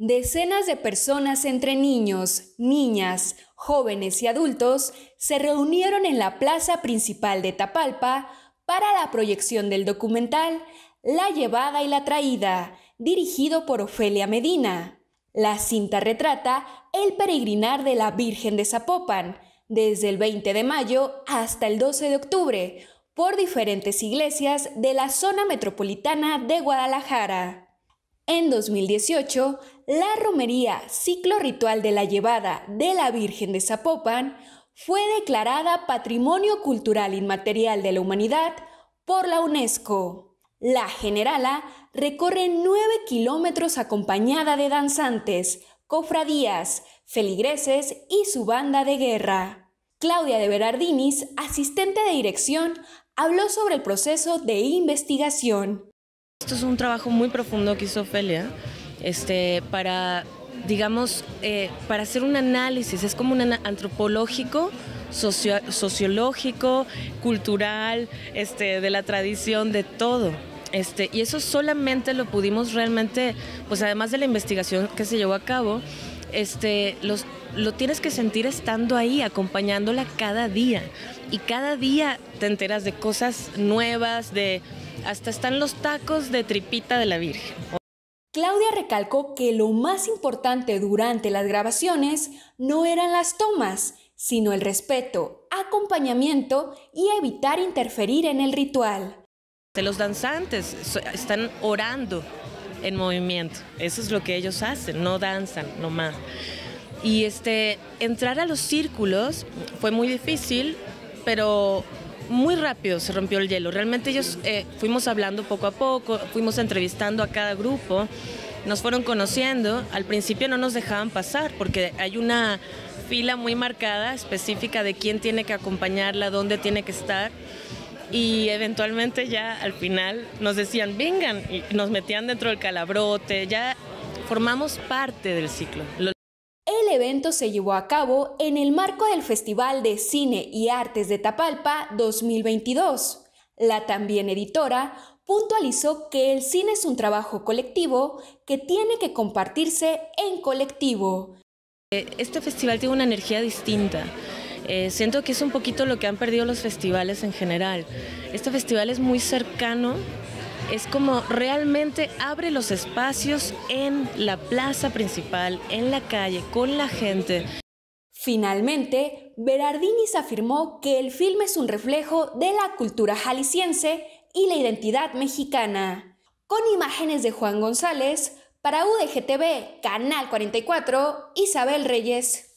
Decenas de personas entre niños, niñas, jóvenes y adultos se reunieron en la plaza principal de Tapalpa para la proyección del documental La llevada y la traída, dirigido por Ofelia Medina. La cinta retrata el peregrinar de la Virgen de Zapopan, desde el 20 de mayo hasta el 12 de octubre, por diferentes iglesias de la zona metropolitana de Guadalajara. En 2018, la romería Ciclo Ritual de la Llevada de la Virgen de Zapopan fue declarada Patrimonio Cultural Inmaterial de la Humanidad por la UNESCO. La generala recorre 9 kilómetros acompañada de danzantes, cofradías, feligreses y su banda de guerra. Claudia de Berardinis, asistente de dirección, habló sobre el proceso de investigación esto es un trabajo muy profundo que hizo Ofelia este, para, digamos, eh, para hacer un análisis, es como un antropológico, socio sociológico, cultural, este, de la tradición, de todo. Este, y eso solamente lo pudimos realmente, pues además de la investigación que se llevó a cabo, este, los, lo tienes que sentir estando ahí, acompañándola cada día. Y cada día te enteras de cosas nuevas, de hasta están los tacos de tripita de la Virgen. Claudia recalcó que lo más importante durante las grabaciones no eran las tomas, sino el respeto, acompañamiento y evitar interferir en el ritual. Los danzantes están orando en movimiento, eso es lo que ellos hacen, no danzan nomás. Y este, entrar a los círculos fue muy difícil, pero muy rápido se rompió el hielo. Realmente ellos eh, fuimos hablando poco a poco, fuimos entrevistando a cada grupo, nos fueron conociendo. Al principio no nos dejaban pasar porque hay una fila muy marcada, específica de quién tiene que acompañarla, dónde tiene que estar. Y eventualmente ya al final nos decían, vengan, y nos metían dentro del calabrote, ya formamos parte del ciclo evento se llevó a cabo en el marco del Festival de Cine y Artes de Tapalpa 2022. La también editora puntualizó que el cine es un trabajo colectivo que tiene que compartirse en colectivo. Este festival tiene una energía distinta. Eh, siento que es un poquito lo que han perdido los festivales en general. Este festival es muy cercano es como realmente abre los espacios en la plaza principal, en la calle, con la gente. Finalmente, Berardinis afirmó que el filme es un reflejo de la cultura jalisciense y la identidad mexicana. Con imágenes de Juan González, para UDGTV, Canal 44, Isabel Reyes.